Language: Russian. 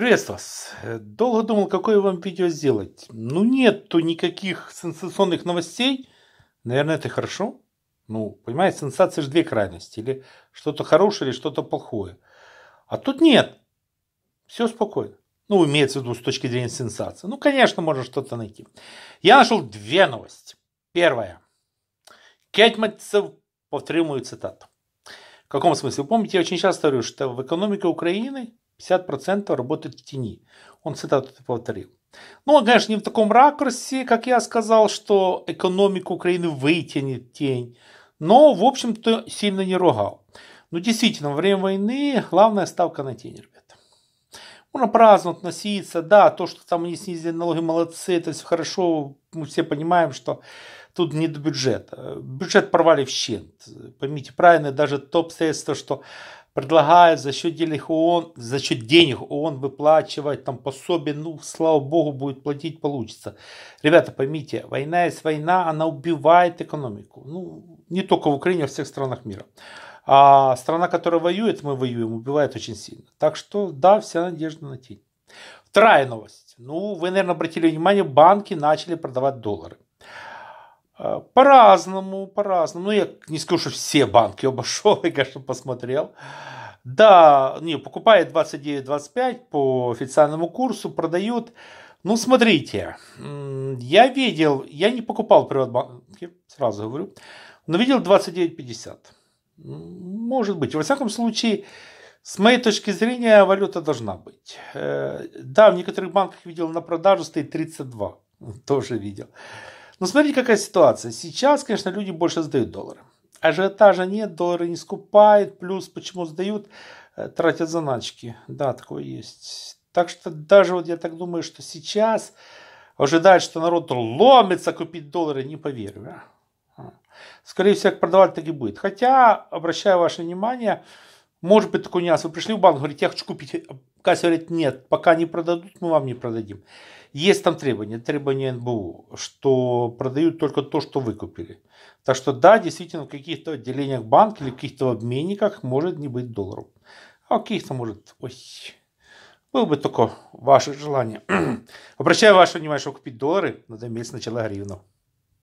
Приветствую вас. Э, долго думал, какое вам видео сделать. Ну, нету никаких сенсационных новостей. Наверное, это хорошо. Ну, понимаете, сенсация же две крайности. Или что-то хорошее, или что-то плохое. А тут нет. Все спокойно. Ну, имеется в виду с точки зрения сенсации. Ну, конечно, можно что-то найти. Я нашел две новости. Первая. Кетматцев повторил мою цитату. В каком смысле? Вы помните, я очень часто говорю, что в экономике Украины 50% работает в тени. Он цитату повторил. Ну, он, конечно, не в таком ракурсе, как я сказал, что экономику Украины вытянет тень. Но, в общем-то, сильно не ругал. Но действительно, во время войны главная ставка на тень, ребята. Можно праздно относиться, да, то, что там они снизили налоги, молодцы, это все хорошо, мы все понимаем, что тут не до бюджета. Бюджет порвали в щент. Поймите правильно, даже топ-средства, что предлагает за счет денег ООН, за счет денег ООН выплачивать там пособие, ну, слава богу, будет платить, получится. Ребята, поймите, война есть война, она убивает экономику. Ну, не только в Украине, а во всех странах мира. А страна, которая воюет, мы воюем, убивает очень сильно. Так что, да, вся надежда на тень. Вторая новость. Ну, вы, наверное, обратили внимание, банки начали продавать доллары. А, по-разному, по-разному. Ну, я не скажу, что все банки обошел, я, конечно, посмотрел. Да, не, покупает 29-25 по официальному курсу, продают. Ну, смотрите, я видел, я не покупал приватбанки, сразу говорю, но видел 29-50. Может быть, во всяком случае, с моей точки зрения, валюта должна быть. Э, да, в некоторых банках видел на продажу стоит 32, тоже видел. Но смотрите, какая ситуация. Сейчас, конечно, люди больше сдают доллары. Ажиотажа нет, доллары не скупают. Плюс, почему сдают, э, тратят заначки. Да, такое есть. Так что даже вот я так думаю, что сейчас ожидать, что народ ломится купить доллары, не поверю. А. Скорее всего, продавать так и будет. Хотя, обращаю ваше внимание, может быть такой нюанс. Вы пришли в банк, говорите, я хочу купить. Касса говорит, нет, пока не продадут, мы вам не продадим. Есть там требования, требования НБУ, что продают только то, что вы купили. Так что да, действительно, в каких-то отделениях банка или в каких-то обменниках может не быть долларов. А в каких-то может... Ой, было бы только ваше желание. Обращаю ваше внимание, чтобы купить доллары надо иметь сначала гривну.